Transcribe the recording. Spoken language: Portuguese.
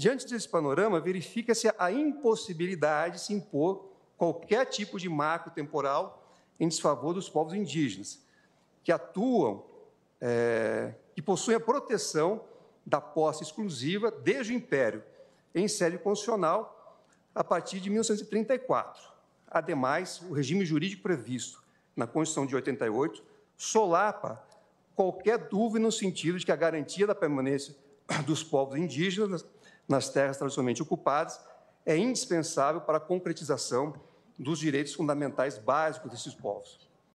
Diante desse panorama, verifica-se a impossibilidade de se impor qualquer tipo de marco temporal em desfavor dos povos indígenas, que atuam, é, que possuem a proteção da posse exclusiva desde o Império, em sede constitucional, a partir de 1934. Ademais, o regime jurídico previsto na Constituição de 88 solapa qualquer dúvida no sentido de que a garantia da permanência dos povos indígenas nas terras tradicionalmente ocupadas é indispensável para a concretização dos direitos fundamentais básicos desses povos.